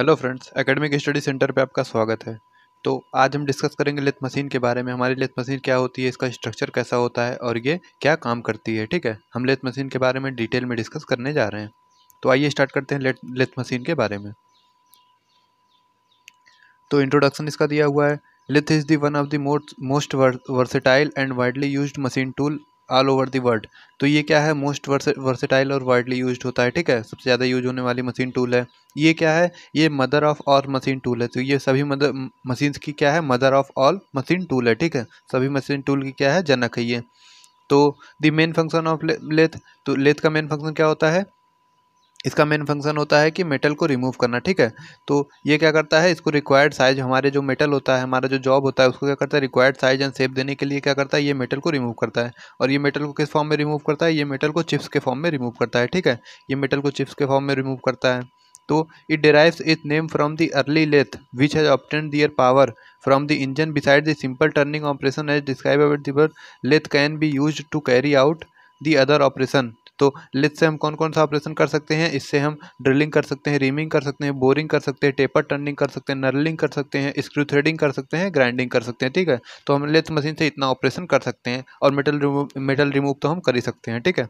Hello friends academic study centre पे आपका स्वागत है तो आज हम डिस्कस करेंगे लेथ मशीन के बारे में हमारी लेथ मशीन क्या होती है इसका स्ट्रक्चर कैसा होता है और ये क्या काम करती है ठीक है हम लेथ मशीन के बारे में डिटेल में डिस्कस करने जा रहे हैं तो आइए स्टार्ट करते हैं लेथ लेथ मशीन के बारे में तो इंट्रोडक्शन इसका दिया हुआ है lathe is the one of the most most versatile and widely use machine tool all over the world तो ये क्या है मोस्ट वर्सेटाइल और वाइडली यूज होता है ठीक है सबसे ज़्यादा यूज होने वाली मशीन टूल है ये क्या है ये mother of all machine tool है तो ये सभी मदर मशीन की क्या है mother of all machine tool है ठीक है सभी मशीन टूल की क्या है जनक है ये तो the main function of lathe तो लेथ का मेन फंक्शन क्या होता है इसका मेन फंक्शन होता है कि मेटल को रिमूव करना ठीक है तो ये क्या करता है इसको रिक्वायर्ड साइज हमारे जो मेटल होता है हमारा जो जॉब होता है उसको क्या करता है रिक्वायर्ड साइज एंड सेप देने के लिए क्या करता है ये मेटल को रिमूव करता है और ये मेटल को किस फॉर्म में रिमूव करता है ये मेटल को चिप्स के फॉर्म में रिमूव करता है ठीक है ये मेटल को चिप्स के फॉर्म में रिमूव करता है तो it derives it name from the early lathe which has obtain their power from the engine beside the simple turning operation as describe the lathe can be use to carry out the other operation तो lathe से हम कौन कौन सा operation कर सकते हैं इससे हम ड्रिलिंग कर सकते हैं रीमिंग कर सकते हैं बोरिंग कर सकते हैं टेपर टर्निंग कर सकते हैं नरलिंग कर सकते हैं स्क्रू थ्रेडिंग कर सकते हैं ग्राइंडिंग कर सकते हैं ठीक है तो हम लिथ मशीन से इतना ऑपरेशन कर सकते हैं और मेटल रिमूव मेटल रिमूव तो हम कर ही सकते हैं ठीक है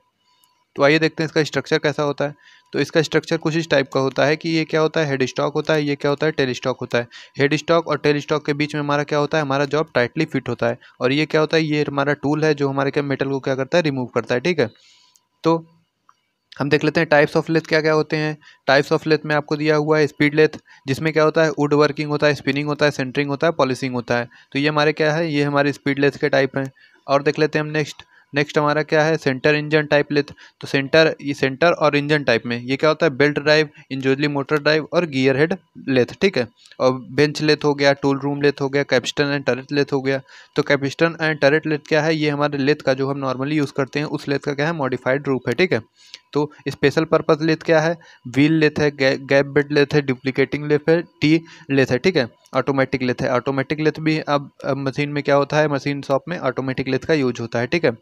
तो आइए देखते हैं इसका स्ट्रक्चर कैसा होता है तो इसका स्ट्रक्चर कुछ इस टाइप का होता है कि ये क्या होता है हेड स्टॉक होता है ये क्या होता है टेल स्टॉक होता है हेड स्टॉक और टेल स्टॉक के बीच में हमारा क्या होता है हमारा जॉब टाइटली फिट होता है और ये क्या होता है ये हमारा टूल है जो हमारे क्या मेटल को क्या करता है रिमूव करता है ठीक है तो हम देख लेते हैं टाइप्स ऑफ लेथ क्या क्या होते हैं टाइप्स ऑफ लेथ में आपको दिया हुआ है स्पीड लेथ जिसमें क्या होता है वुड वर्किंग होता है स्पिनिंग होता है सेंटरिंग होता है पॉलिसिंग होता है तो ये हमारे क्या है ये हमारे स्पीड लेथ के टाइप हैं और देख लेते हैं हम नेक्स्ट नेक्स्ट हमारा क्या है सेंटर इंजन टाइप लेते तो सेंटर ये सेंटर और इंजन टाइप में ये क्या होता है belt drive individually motor drive और गियर हेड लेथ ठीक है और बेंच लेथ हो गया टूल रूम लेथ हो गया कैपिस्टन एंड टरेट लेथ हो गया तो कैपिस्टन एंड टरेट लेथ क्या है ये हमारे लेथ का जो हम नॉर्मली यूज़ करते हैं उस लेथ का क्या है मॉडिफाइड रूप है ठीक है तो स्पेशल पर्पज़ लेथ क्या है व्हील लेथ है गैप बेड लेथ है डुप्लीकेटिंग लेथ है टी लेथ है ठीक है ऑटोमेटिक लेथ है ऑटोमेटिक लेथ भी अब, अब मशीन में क्या होता है मशीन शॉप में ऑटोमेटिक लेथ का यूज होता है ठीक है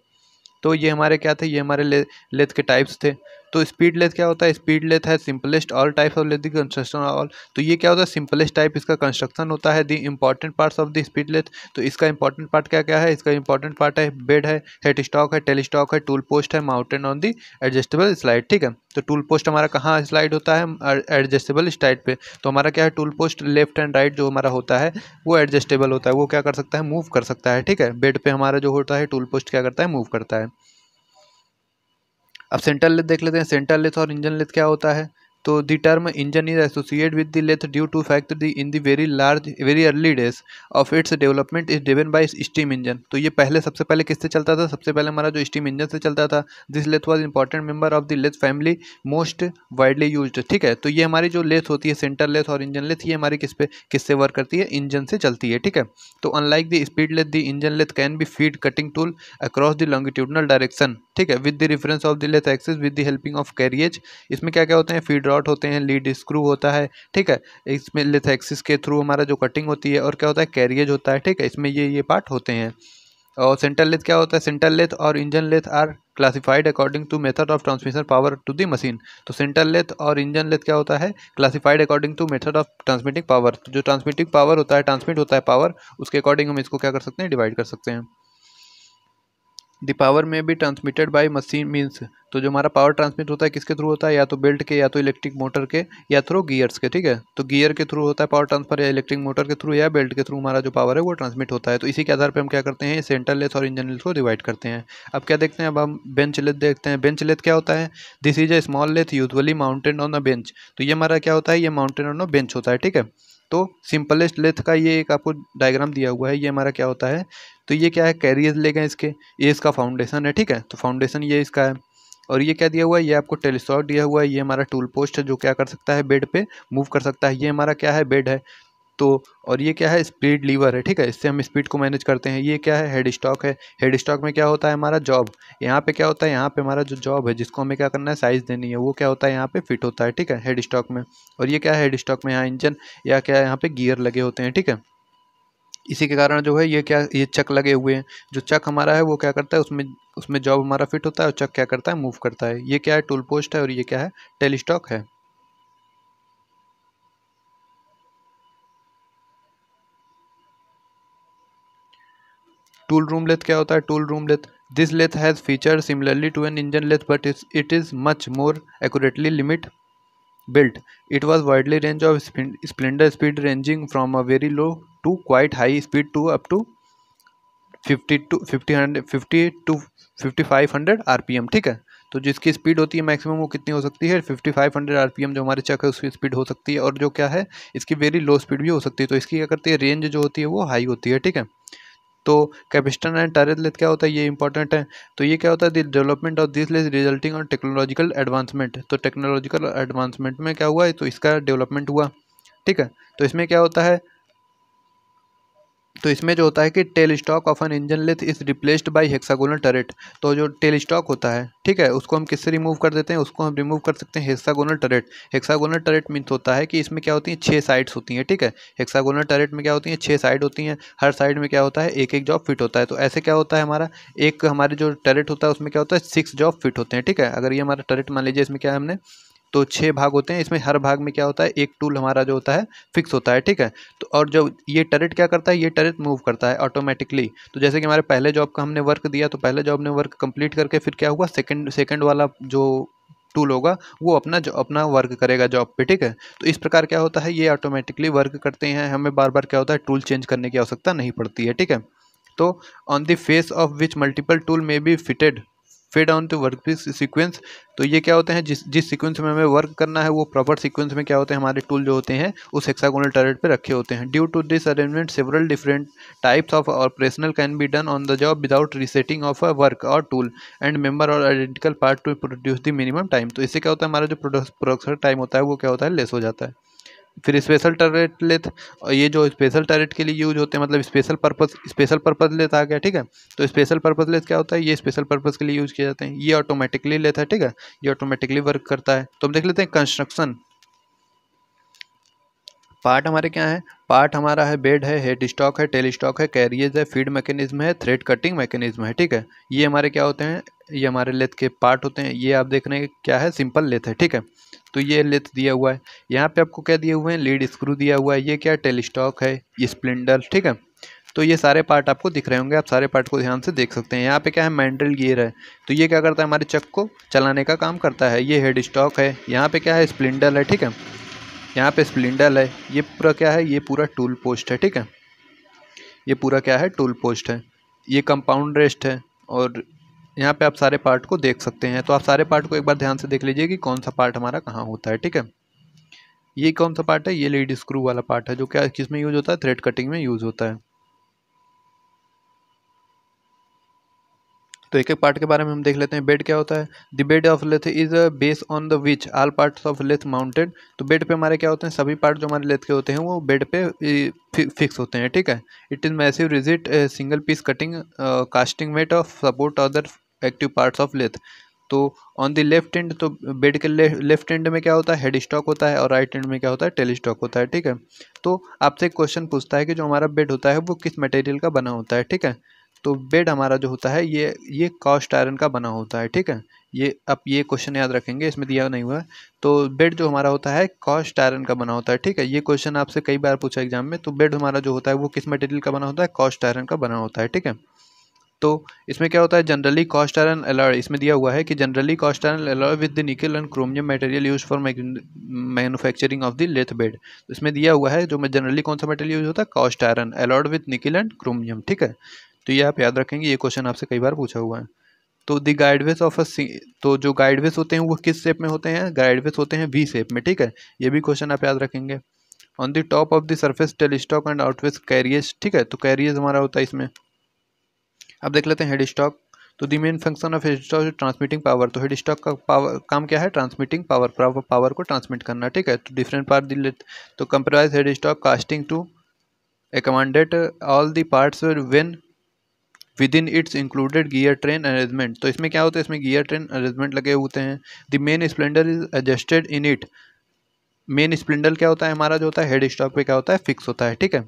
तो ये हमारे क्या थे ये हमारे लेथ के टाइप्स थे तो स्पीड लेथ क्या होता है स्पीड लेथ है simplest all type of lathe the construction all तो ये क्या होता है सिंपलेस्ट टाइप इसका कंस्ट्रक्शन होता है the important parts of the speed lathe तो इसका इंपॉर्टेंट पार्ट क्या क्या है इसका इंपॉर्टेंट पार्ट है बेड है हेड स्टॉक है टेली स्टॉक है टूल पोस्ट है mounted on the adjustable slide ठीक है तो टूल पोस्ट हमारा कहाँ स्लाइड होता है एडजस्टेबल स्लाइड पे तो हमारा क्या है tool post left and right जो हमारा होता है वो एडजस्टेबल होता है वो क्या कर सकता है मूव कर सकता है ठीक है बेड पे हमारा जो होता है टूल पोस्ट क्या करता है मूव करता है अब सेंट्रल लेथ देख लेते हैं सेंट्रल लेथ और इंजन लेथ क्या होता है तो the term engine is associate with the lathe due to fact the in the very large very early days of its development is driven by steam engine तो ये पहले सबसे पहले किससे चलता था सबसे पहले हमारा जो स्टीम इंजन से चलता था this lathe was important member of the lathe family most widely use ठीक है तो ये हमारी जो लेथ होती है सेंटर लेथ और इंजन लेथ ये हमारी किस पे किससे वर्क करती है इंजन से चलती है ठीक है तो unlike the speed lathe the engine lathe can be feed cutting tool across the longitudinal direction ठीक है with the reference of the lathe axis with the helping of carriage इसमें क्या क्या होते हैं फीड स्लॉट होते हैं लीड स्क्रू होता है ठीक है इसमें लिथेक्सिस के थ्रू हमारा जो कटिंग होती है और क्या होता है कैरियज होता है ठीक है इसमें ये ये पार्ट होते हैं और सेंटर लेथ क्या होता है सेंटर लेथ और engine lathe are classified according to method of transmission power to the machine तो सेंटर लेथ और इंजन लेथ क्या होता है classified according to method of transmitting power जो ट्रांसमिटिंग पावर होता है ट्रांसमिट होता है पावर उसके अकॉर्डिंग हम इसको क्या कर सकते हैं डिवाइड कर सकते हैं द पावर में भी ट्रांसमिटेड बाय मशीन मीन्स तो जो हमारा पावर ट्रांसमिट होता है किसके थ्रू होता है या तो बेल्ट के या तो इलेक्ट्रिक मोटर के या थ्रू गियर्स के ठीक है तो गियर के थ्रू होता है पावर ट्रांसफर या इलेक्ट्रिक मोटर के थ्रू या बेल्ट के थ्रू हमारा जो पावर है वो ट्रांसमिट होता है तो इसी के आधार पर हम क्या करते हैं सेंटरलेस और इंजनलेस को डिवाइड करते हैं अब क्या देखते हैं अब हम बेंच लेथ देखते हैं बेंच लेथ क्या होता है this is a small lathe usually mounted on a bench तो ये हमारा क्या होता है ये माउंटेन ऑन अ बेंच होता है ठीक है तो सिंपलेस्ट लेथ का ये एक आपको डायग्राम दिया हुआ है ये हमारा क्या होता है तो ये क्या है कैरियर गए इसके ये इसका फाउंडेशन है ठीक है तो फाउंडेशन ये इसका है और ये क्या दिया हुआ है ये आपको टेलीस्कॉप दिया हुआ है ये हमारा टूल पोस्ट है जो क्या कर सकता है बेड पे मूव कर सकता है ये हमारा क्या है बेड है तो और ये क्या है स्पीड लीवर है ठीक है इससे हम स्पीड को मैनेज करते हैं ये क्या है हेड स्टॉक है हेड स्टॉक में क्या होता है हमारा जॉब यहाँ पे क्या होता है यहाँ पे हमारा जो जॉब है जिसको हमें क्या करना है साइज़ देनी है वो क्या होता है यहाँ पे फिट होता है ठीक है हेड स्टॉक में और ये क्या है हेड स्टॉक में यहाँ इंजन या क्या है यहाँ पे गियर लगे होते हैं ठीक है इसी के कारण जो है ये क्या ये चक लगे हुए हैं जो चक हमारा है वो क्या करता है उसमें उसमें जॉब हमारा फिट होता है और चक क्या करता है मूव करता है ये क्या है टूल पोस्ट है और ये क्या है टेलीस्टॉक है टूल रूम लेथ क्या होता है tool room lathe this lathe has feature similarly to an engine lathe but it is much more accurately limit built. It was widely range of splendor speed ranging from a very low to quite high speed to up to 50 to 50 50 to 5500 rpm ठीक है तो जिसकी speed होती है maximum वो कितनी हो सकती है 5500 आरपीएम जो हमारे चक है उसकी स्पीड हो सकती है और जो क्या है इसकी वेरी लो स्पीड भी हो सकती है तो इसकी क्या करती है रेंज जो होती है वो हाई होती है ठीक है तो कैपिस्टन एंड टारथ लेथ क्या होता है ये इंपॉर्टेंट है तो ये क्या होता है development of this lathe resulting on technological advancement तो टेक्नोलॉजिकल एडवांसमेंट में क्या हुआ है तो इसका डेवलपमेंट हुआ ठीक है तो इसमें क्या होता है तो इसमें जो होता है कि tail stock of an engine lathe is replaced by hexagonal turret तो जो टेल स्टॉक होता है ठीक है उसको हम किससे रिमूव कर देते हैं उसको हम रिमूव कर सकते हैं hexagonal turret hexagonal turret means होता है कि इसमें क्या होती हैं छः साइड्स होती हैं ठीक है हेक्सागोनल टरेट में क्या होती हैं छः साइड होती हैं हर साइड में क्या होता है एक एक जॉब फिट होता है तो ऐसे क्या होता है हमारा एक हमारे जो टरेट होता है उसमें क्या होता है सिक्स जॉब फिट होते हैं ठीक है अगर ये हमारा टरेट मान लीजिए इसमें क्या है हमने तो छः भाग होते हैं इसमें हर भाग में क्या होता है एक टूल हमारा जो होता है फिक्स होता है ठीक है तो और जब ये टरेट क्या करता है ये टरेट मूव करता है ऑटोमेटिकली तो जैसे कि हमारे पहले जॉब का हमने वर्क दिया तो पहले जॉब ने वर्क कंप्लीट करके फिर क्या हुआ सेकंड सेकंड वाला जो टूल होगा वो अपना जो अपना वर्क करेगा जॉब पे ठीक है तो इस प्रकार क्या होता है ये ऑटोमेटिकली वर्क करते हैं हमें बार बार क्या होता है टूल चेंज करने की आवश्यकता नहीं पड़ती है ठीक है तो on the face of which multiple tool में be fitted fed on to work sequence तो ये क्या होते हैं जिस जिस सीक्वेंस में हमें वर्क करना है वो प्रॉपर सीक्वेंस में क्या होते हैं हमारे टूल जो होते हैं उस हेक्सागोनल टर्रेट पे रखे होते हैं due to this arrangement several different types of operational can be done on the job without resetting of a work or tool and member or identical part to produce the minimum time तो इससे क्या होता है हमारा जो production time होता है वो क्या होता है लेस हो जाता है फिर स्पेशल टर्रेट लेथ ये जो स्पेशल टर्रेट के लिए यूज होते हैं मतलब special purpose special purpose lathe आ गया ठीक है तो स्पेशल पर्पस लेथ क्या होता है ये स्पेशल पर्पस के लिए यूज किए जाते हैं ये ऑटोमेटिकली लेता है ठीक है ये ऑटोमेटिकली वर्क करता है तो हम देख लेते हैं कंस्ट्रक्शन पार्ट हमारे क्या है पार्ट हमारा है बेड है हेड स्टॉक है टेल स्टॉक है कैरियज है फीड मैकेनिज्म है थ्रेड कटिंग मैकेनिज्म है ठीक है ये हमारे क्या होते हैं ये हमारे लेथ के पार्ट होते हैं ये आप देख रहे हैं क्या है सिंपल लेथ है ठीक है तो ये लेथ दिया हुआ है यहाँ पे आपको क्या दिए हुए हैं लीड स्क्रू दिया हुआ है ये क्या टेलीस्टॉक है ये स्प्लेंडर ठीक है तो ये सारे पार्ट आपको दिख रहे होंगे आप सारे पार्ट को ध्यान से देख सकते हैं यहाँ पे क्या है मैंड्रिल गियर है तो ये क्या करता है हमारे चक को चलाने का काम करता है ये हेड स्टॉक है यहाँ पे क्या है स्प्लेंडर है ठीक है यहाँ पे स्प्लेंडर है ये पूरा क्या है ये पूरा टूल पोस्ट है ठीक है ये पूरा क्या है टूल पोस्ट है ये कंपाउंड रेस्ट है और यहाँ पे आप सारे पार्ट को देख सकते हैं तो आप सारे पार्ट को एक बार ध्यान से देख लीजिए कि कौन सा पार्ट हमारा कहाँ होता है ठीक है ये कौन सा पार्ट है ये लीड स्क्रू वाला पार्ट है जो क्या किस में यूज होता है थ्रेड कटिंग में यूज होता है तो एक एक पार्ट के बारे में हम देख लेते हैं बेड क्या होता है the bed of lathe is base on the which all parts of lathe mounted तो बेड पे हमारे क्या होते हैं सभी पार्ट जो हमारे लेथ के होते हैं वो बेड पे फिक्स होते हैं ठीक है it is massive rigid single piece cutting casting made of support other active parts of lathe तो ऑन द लेफ्ट एंड तो बेड के लेफ्ट एंड में क्या होता है हेड स्टॉक होता है और राइट एंड में क्या होता है टेल स्टॉक होता है ठीक है तो आपसे एक क्वेश्चन पूछता है कि जो हमारा बेड होता है वो किस मटेरियल का बना होता है ठीक है तो बेड हमारा जो होता है ये ये कास्ट आयरन का बना होता है ठीक है ये आप ये क्वेश्चन याद रखेंगे इसमें दिया नहीं हुआ है तो बेड जो हमारा होता है कास्ट आयरन का बना होता है ठीक है ये क्वेश्चन आपसे कई बार पूछा एग्जाम में तो बेड हमारा जो होता है वो किस मटेरियल का बना होता है कास्ट आयरन का बना होता है ठीक है तो इसमें क्या होता है जनरली कॉस्ट आयरन अलॉय इसमें दिया हुआ है कि generally cast iron alloy with the nickel and chromium material use for manufacturing of the lathe bed तो इसमें दिया हुआ है जो मैं जनरली कौन सा मटेरियल यूज होता है cast iron alloyed with nickel and chromium ठीक है तो ये आप याद रखेंगे ये क्वेश्चन आपसे कई बार पूछा हुआ है तो दी गाइडवेज ऑफ अ तो जो गाइडवेज होते हैं वो किस शेप में होते हैं गाइडवेज होते हैं वी शेप में ठीक है ये भी क्वेश्चन आप याद रखेंगे on the top of the surface tailstock and outways carriage ठीक है तो कैरियज हमारा होता है इसमें अब देख लेते हैं हेड स्टॉक तो the main function of head stock transmitting power तो हेड स्टॉक का पावर काम क्या है ट्रांसमिटिंग पावर पावर को ट्रांसमिट करना ठीक है तो डिफरेंट पार्ट दी लेते तो comprise head stock casting to a all the parts when with in its included gear train arrangement तो इसमें क्या होता है इसमें गियर ट्रेन अरेंजमेंट लगे होते हैं the main spindle is adjusted in it main spindle क्या होता है हमारा जो होता है हेड स्टॉक पे क्या होता है फिक्स होता है ठीक है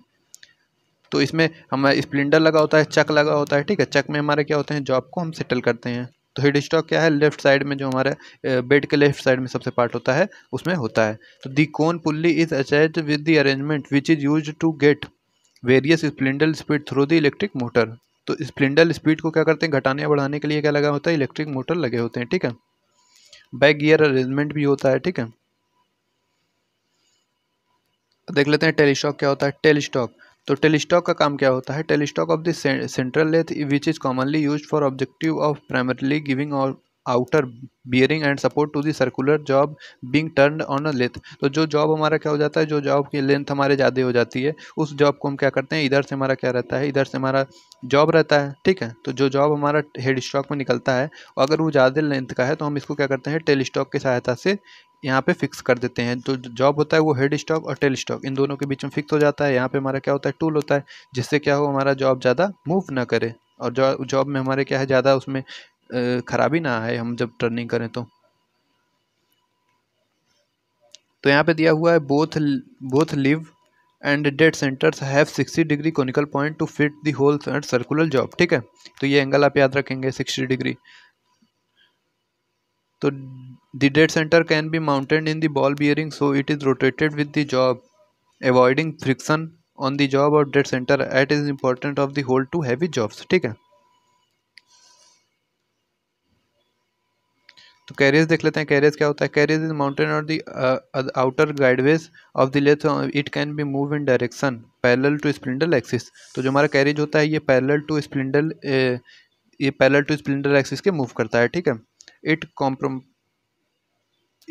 तो इसमें हमारा स्प्लेंडर लगा होता है चक लगा होता है ठीक है चक में हमारे क्या होते हैं जॉब को हम सेटल करते हैं तो हेड स्टॉक क्या है लेफ्ट साइड में जो हमारे बेड के लेफ्ट साइड में सबसे पार्ट होता है उसमें होता है तो दी कोन पुल्ली इज अचैच with the arrangement which is use to get various spindle speed through the electric motor तो स्प्लेंडर स्पीड को क्या करते हैं घटाने या बढ़ाने के लिए क्या लगा होता है इलेक्ट्रिक मोटर लगे होते हैं ठीक है बैक गियर अरेंजमेंट भी होता है ठीक है देख लेते हैं टेलीस्टॉक क्या होता है टेलीस्टॉक तो टेलीस्टॉक का काम क्या होता है tailstock of the central lathe which is commonly use for objective of primarily giving or outer bearing and support to the circular job being turn on a lathe तो जो जॉब हमारा क्या हो जाता है जो जॉब की लेंथ हमारे ज़्यादा हो जाती है उस जॉब को हम क्या करते हैं इधर से हमारा क्या रहता है इधर से हमारा जॉब रहता है ठीक है तो जो जॉब हमारा हेड स्टॉक में निकलता है और अगर वो ज़्यादा लेंथ का है तो हम इसको क्या करते हैं टेल स्टॉक की सहायता से यहाँ पे फिक्स कर देते हैं तो जॉब होता है वो हेड स्टॉक और टेल स्टॉक इन दोनों के बीच में फिक्स हो जाता है यहाँ पे हमारा क्या होता है टूल होता है जिससे क्या हो हमारा जॉब ज़्यादा मूव ना करे और जॉब में हमारे क्या है ज़्यादा उसमें ख़राबी ना आए हम जब टर्निंग करें तो तो यहाँ पे दिया हुआ है both both live and dead centers have sixty degree conical point to fit the hole and circular job ठीक है तो ये एंगल आप याद रखेंगे सिक्सटी डिग्री तो the dead center can be mounted in the ball bearing so it is rotated with the job avoiding friction on the job or dead center at is important of the hole to heavy jobs ठीक है तो carriage देख लेते हैं carriage क्या होता है carriage is mounted or the outer guideways of the lathe it can be move in direction parallel to spindle axis तो जो हमारा कैरेज होता है ये पैरेलल टू स्प्लिंडल ये पैरेलल टू स्प्लिंडल एक्सिस के मूव करता है ठीक है इट कॉम्प्रोम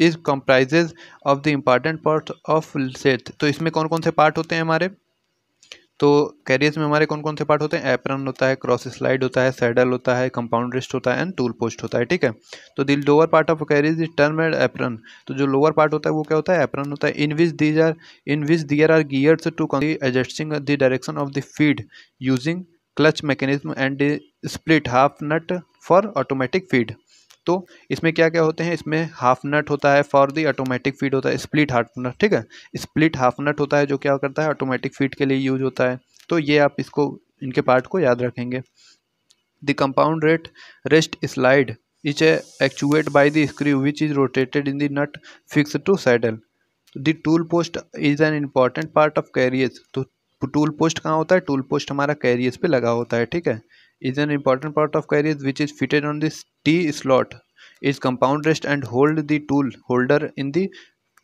is comprises of the important part of lathe तो इसमें कौन कौन से पार्ट होते हैं हमारे तो कैरियर्स में हमारे कौन कौन से पार्ट होते हैं एप्रन होता है क्रॉस स्लाइड होता है सैडल होता है कंपाउंड रिस्ट होता है एंड टूल पोस्ट होता है ठीक है तो the lower part of carriage is termed apron तो जो लोअर पार्ट होता है वो क्या होता है एप्रन होता है in which these are in which there are gears to adjusting the direction of the feed using clutch mechanism and split half nut for automatic feed तो इसमें क्या क्या होते हैं इसमें हाफ नट होता है फॉर दी ऑटोमेटिक फीड होता है स्प्लिट हाफ नट ठीक है स्प्लिट हाफ नट होता है जो क्या करता है ऑटोमेटिक फीड के लिए यूज होता है तो ये आप इसको इनके पार्ट को याद रखेंगे the compound rate rest slide each actuate by the screw which is rotated in the nut fix to saddle the tool post is an important part of carrier तो टूल पोस्ट कहाँ होता है tool post हमारा career पे लगा होता है ठीक है is an important part of carriage which is fitted on this T slot is compound rest and hold the tool holder in the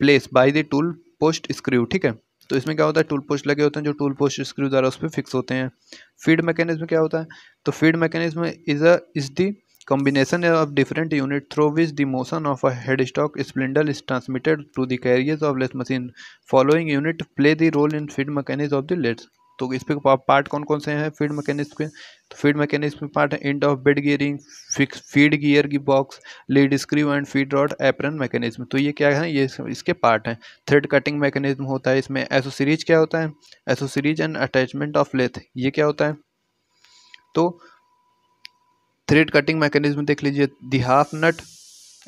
place by the tool post screw ठीक है तो इसमें क्या होता है टूल पोस्ट लगे होते हैं जो टूल पोस्ट स्क्रू द्वारा उस पर फिक्स होते हैं फीड मैकेनिज्म क्या होता है तो feed mechanism is a is the combination of different unit through which the motion of a head stock spindle is transmitted to the carriers of lathe machine following unit play the role in feed mechanism of the lathe तो इस पे part कौन कौन से हैं feed mechanics पे तो feed mechanics mechanism part है end of bed gearing fix feed gear की box lead screw and feed rod apron mechanism तो ये क्या है ये इसके पार्ट हैं थ्रेड कटिंग मैकेनिज्म होता है इसमें एसो सीरीज क्या होता है accessories and attachment of lathe ये क्या होता है तो थ्रेड कटिंग मैकेनिज्म देख लीजिए the half nut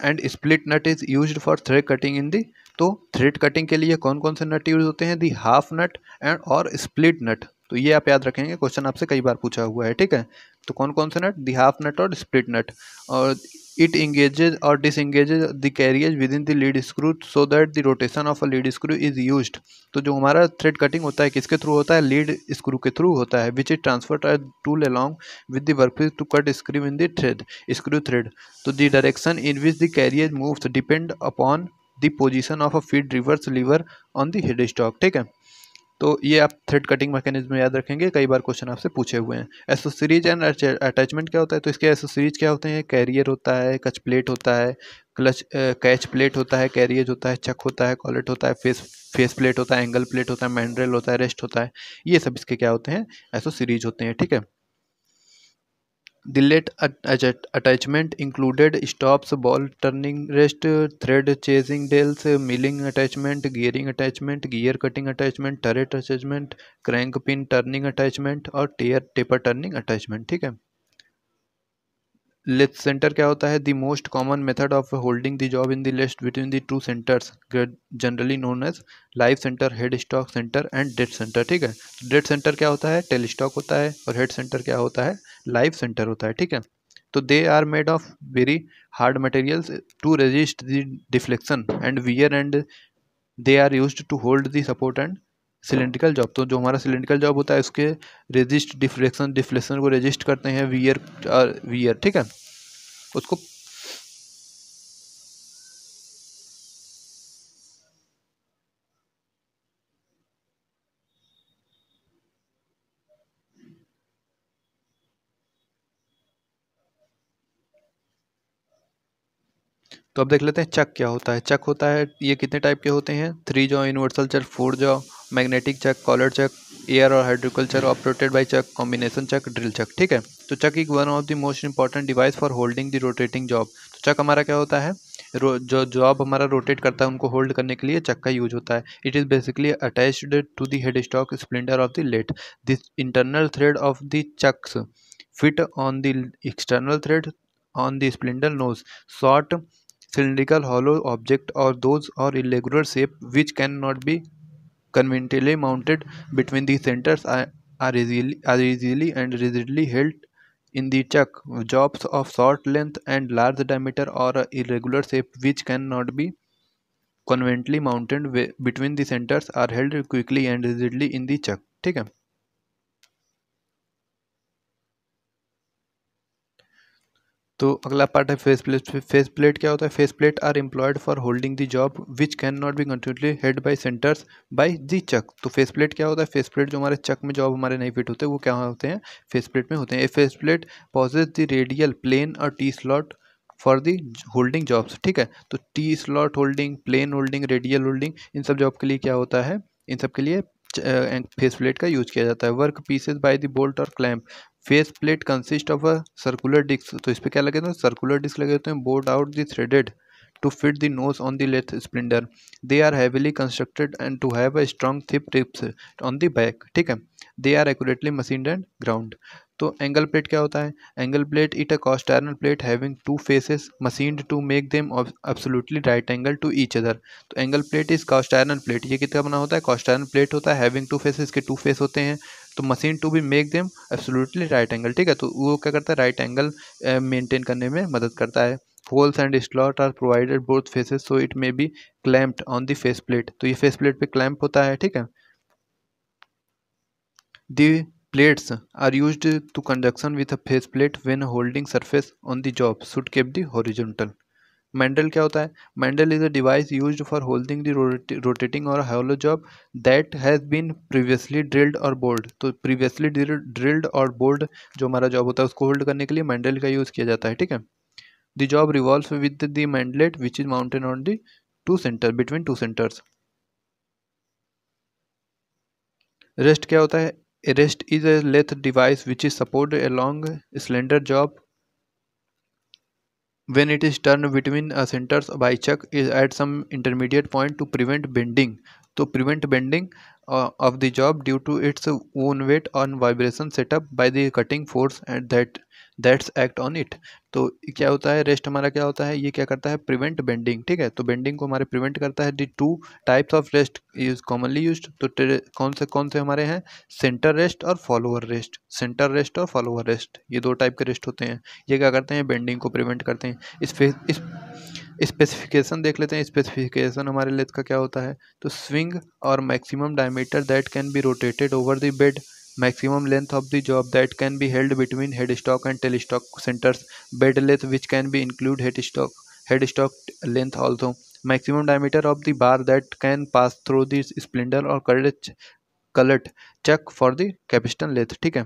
and split nut is use for thread cutting in the तो थ्रेड कटिंग के लिए कौन कौन से नट यूज होते हैं the half nut and or split nut तो ये आप याद रखेंगे क्वेश्चन आपसे कई बार पूछा हुआ है ठीक है तो कौन कौन से नट दी हाफ नट और split nut or it or disengages the carriage with in the lead screw so that the rotation of a lead screw is use तो जो हमारा थ्रेड कटिंग होता है किसके थ्रू होता है लीड स्क्रू के थ्रू होता है which is transfer tool along with the workpiece to cut screw in the thread screw thread तो the direction in which the carriage moves depend upon the position of a feed reverse lever on the head stock ठीक है तो ये आप thread cutting mechanism याद रखेंगे कई बार question आपसे पूछे हुए हैं एसोसरीज एंड अटैचमेंट क्या होता है तो इसके एसोसरीज क्या होते हैं कैरियर होता है कच प्लेट होता है क्लच कैच प्लेट होता है कैरियर होता है चक होता है कॉलेट होता है फेस फेस प्लेट होता है एंगल प्लेट होता है मैंड्रेल होता है रेस्ट होता है ये सब इसके क्या होते हैं एसोसरीज होते हैं ठीक है the lathe attachment included stops ball turning rest thread chasing dials milling attachment gearing attachment gear cutting attachment turret attachment crank pin turning attachment or taper taper turning attachment ठीक है लिस्ट सेंटर क्या होता है the most common method of holding the job in the lathe between the two centers generally known as live center head stock center and dead center ठीक है dead centre क्या होता है टेल स्टॉक होता है और हेड सेंटर क्या होता है लाइव सेंटर होता है ठीक है तो they are made of very hard materials to resist the deflection and wear and they are use to hold the support and cylindrical job तो जो हमारा सिलेंड्रिकल जॉब होता है उसके रेजिस्ट डिफ्लेक्शन डिफ्लेक्शन को रेजिस्ट करते हैं वीयर वीयर uh, ठीक है उसको तो अब देख लेते हैं चक क्या होता है चक होता है ये कितने टाइप के होते हैं three jaw universal chuck four jaw magnetic chuck collar chuck air or hydraulic chuck operated by chuck combination chuck drill chuck ठीक है तो chuck is one of the most important device for holding the rotating job तो chuck हमारा क्या होता है जो job हमारा रोटेट करता है उनको होल्ड करने के लिए चक का यूज होता है it is basically attached to the head stock spindle of the lathe this internal thread of the chucks fit on the external thread on the spindle nose short hollow object or those or irregular shape which can not be conveniently mounted between the centers are, easily, are easily and rigidly held in the chuck. Jobs of short length and large diameter or irregular shape which cannot be conveniently mounted between the centers are held quickly and rigidly in the chuck. ठीक है तो अगला part है face plate face plate क्या होता है face plate are employed for holding the job which can not be conveniently held by centers by the chuck तो face plate क्या होता है फेस प्लेट जो हमारे चक में जॉब हमारे नहीं फिट होते वो क्या होते हैं फेस प्लेट में होते हैं a face plate possess the radial plane or T slot for the holding jobs ठीक है तो T slot holding plane holding radial holding इन सब जॉब के लिए क्या होता है इन सब के लिए फेस प्लेट का यूज किया जाता है work pieces by the bolt or clamp face plate consist of a circular disc तो इस पर क्या लगे होते हैं सर्कुलर डिस्क लगे होते हैं bored out the threaded to fit the nose on the lathe spindle they are heavily constructed and to have a strong tip tips on the back ठीक है they are accurately machine and ground तो angle plate क्या होता है angle plate it a cast iron plate having two faces machine to make them absolutely right angle to each other तो angle plate is cast iron plate ये कितना बना होता है कॉस्ट आयरन प्लेट होता है हैविंग टू फेसेस के two face होते हैं तो मशीन टू भी make them absolutely right angle ठीक है तो वो क्या करता है राइट एंगल मेंटेन करने में मदद करता है holes and slot are provided both faces so it may be clamped on the face plate तो ये फेस प्लेट पे क्लैम्प होता है ठीक है the plates are use to conjunction with a face plate when holding surface on the job should keep the horizontal mandrel क्या होता है mandrel is a device use for holding the rotating और hollow job that has been previously drilled और bored तो previously drilled और bored जो हमारा job होता है उसको होल्ड करने के लिए मैंडल का यूज़ किया जाता है ठीक है the job revolve with the mandrel which is mounted on the two centre between two centres rest क्या होता है rest is a lathe device which is support a long slender job When it is turned between uh, centers by chuck is at some intermediate point to prevent bending. To prevent bending uh, of the job due to its own weight on vibration set up by the cutting force and that that's act on it तो क्या होता है rest हमारा क्या होता है ये क्या करता है प्रिवेंट बेंडिंग ठीक है तो बेंडिंग को हमारे प्रिवेंट करता है the two types of rest is commonly use तो कौन से कौन से हमारे हैं सेंटर रेस्ट और फॉलोअर रेस्ट सेंटर रेस्ट और फॉलोअर रेस्ट ये दो टाइप के रेस्ट होते हैं ये क्या करते हैं बेंडिंग को प्रिवेंट करते हैं इस इस स्पेसिफिकेशन देख लेते हैं स्पेसिफिकेशन हमारे लेथ का क्या होता है तो स्विंग और maximum diameter that can be rotated over the bed maximum length of the job that can be held between head stock and tail stock centres bed length which can be include head stock head stock length also maximum diameter of the bar that can pass through the spindle और clutch collet check for the capstan length ठीक है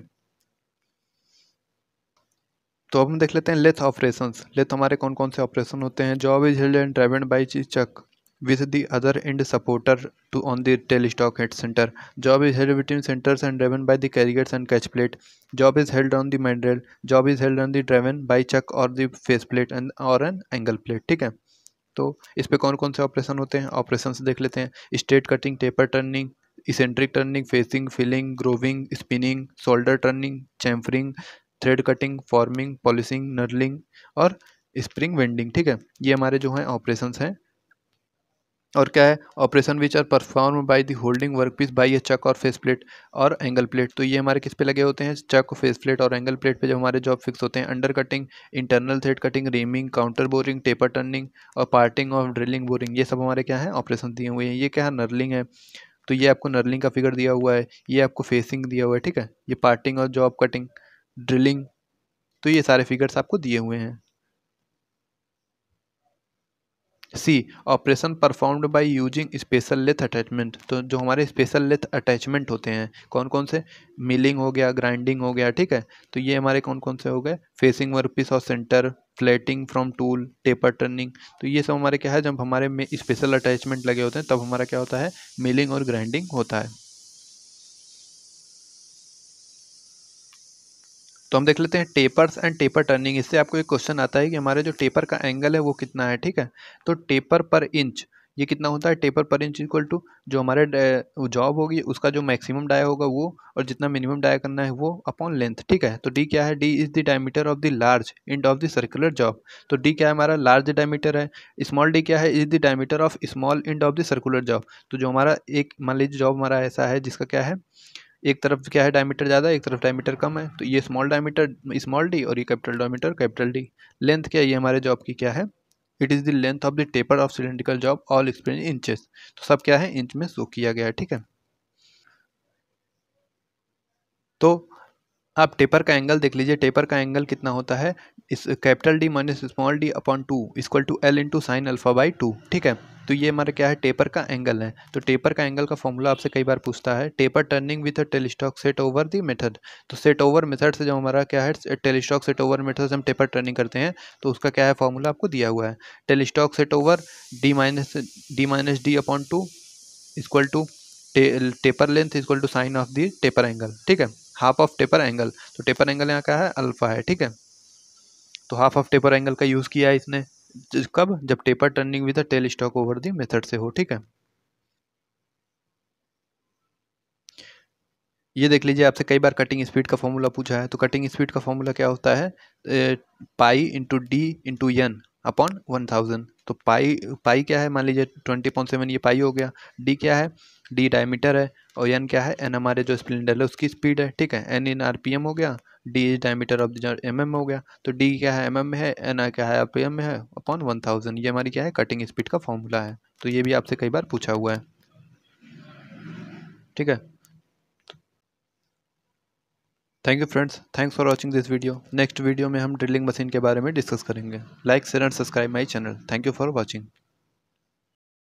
तो अब हम देख लेते हैं lathe operations lathe हमारे कौन कौन से ऑपरेशन होते हैं job is held and driven by chuck with the other end supporter to on the telestock head center. Job is held between centers and driven by the carriers and catch plate. Job is held on the mandrel. Job is held on the driven by chuck or the face plate and और an angle plate ठीक है तो इस पे कौन कौन से operation होते हैं ऑपरेशन देख लेते हैं straight cutting taper turning eccentric turning facing filing grooving spinning shoulder turning chamfering thread cutting forming polishing knurling और स्प्रिंग वेंडिंग ठीक है ये हमारे जो हैं ऑपरेशंस हैं और क्या है operation which are perform by the holding work piece by a chuck और फेस प्लेट और एंगल प्लेट तो ये हमारे किस पे लगे होते हैं चक फेस प्लेट और एंगल प्लेट पे जो हमारे जॉब फिक्स होते हैं under cutting internal thread cutting reaming counter boring taper turning और पार्टिंग ऑफ ड्रिलिंग बोरिंग ये सब हमारे क्या है ऑपरेशन दिए हुए हैं ये क्या है नर्लिंग है तो ये आपको नर्लिंग का फिगर दिया हुआ है ये आपको फेसिंग दिया हुआ है ठीक है ये पार्टिंग और जॉब कटिंग ड्रिलिंग तो ये सारे फिगर्स आपको दिए हुए हैं C operation performed by using special lathe attachment तो जो हमारे स्पेशल लेथ अटैचमेंट होते हैं कौन कौन से मिलिंग हो गया ग्राइंडिंग हो गया ठीक है तो ये हमारे कौन कौन से हो गए फेसिंग वर्कपीस और centre flatting from tool taper turning तो ये सब हमारे क्या है जब हमारे में स्पेशल अटैचमेंट लगे होते हैं तब हमारा क्या होता है मिलिंग और ग्राइंडिंग होता है तो हम देख लेते हैं टेपर्स एंड टेपर टर्निंग इससे आपको एक क्वेश्चन आता है कि हमारे जो टेपर का एंगल है वो कितना है ठीक है तो टेपर पर इंच ये कितना होता है टेपर पर इंच इक्वल टू जो हमारे जॉब होगी उसका जो मैक्सिमम डाया होगा वो और जितना मिनिमम डाया करना है वो अपॉन लेंथ ठीक है तो डी क्या है D is the diameter of the large end of the circular job तो डी क्या है हमारा लार्ज डायमीटर है स्मॉल डी क्या है is the diameter of small end of the circular job तो जो हमारा एक मान लीजिए जॉब हमारा ऐसा है जिसका क्या है एक तरफ क्या है डायमीटर ज़्यादा एक तरफ डायमीटर कम है तो ये स्मॉल डायमीटर स्मॉल डी और ये capital diameter capital D length क्या है ये हमारे जॉब की क्या है it is the length of the taper of cylindrical job all explain inches तो सब क्या है इंच में शो किया गया है ठीक है तो आप टेपर का एंगल देख लीजिए टेपर का एंगल कितना होता है इस capital D minus small D upon two equal to L into sine alpha by two ठीक है तो ये हमारा क्या है टेपर का एंगल है तो टेपर का एंगल का फॉर्मूला आपसे कई बार पूछता है taper turning with a tailstock set over the method तो सेट ओवर मेथड से जो हमारा क्या है टेलीस्टॉक सेट ओवर मेथड से हम टेपर टर्निंग करते हैं तो उसका क्या है फॉर्मूला आपको दिया हुआ है tailstock set over D minus D minus D upon two equal to taper length equal to sine of the taper angle ठीक है हाफ ऑफ टेपर एंगल तो टेपर एंगल यहाँ का है अल्फा है ठीक है तो हाफ ऑफ टेपर एंगल का यूज़ किया है इसने कब जब taper turning with tail stock over the method से हो ठीक है ये देख लीजिए आपसे कई बार कटिंग स्पीड का फॉर्मूला पूछा है तो कटिंग स्पीड का फॉर्मूला क्या होता है pi into D into N upon one thousand तो पाई पाई क्या है मान लीजिए ट्वेंटी पॉइंट सेवन ये पाई हो गया डी क्या है डी डायमीटर है और एन क्या है एन हमारे जो स्प्लेंडर है उसकी स्पीड है ठीक है N in R P M हो गया D is diameter of M M हो गया तो डी क्या है एम एम में है एन क्या है आर पी एम में है अपॉन वन थाउजेंड ये हमारी क्या है कटिंग स्पीड का फॉर्मूला है तो ये भी आपसे कई बार पूछा हुआ है ठीक है thank you friends thanks for watching this video next video में हम ड्रिलिंग मशीन के बारे में डिस्कस करेंगे like share and subscribe my channel thank you for watching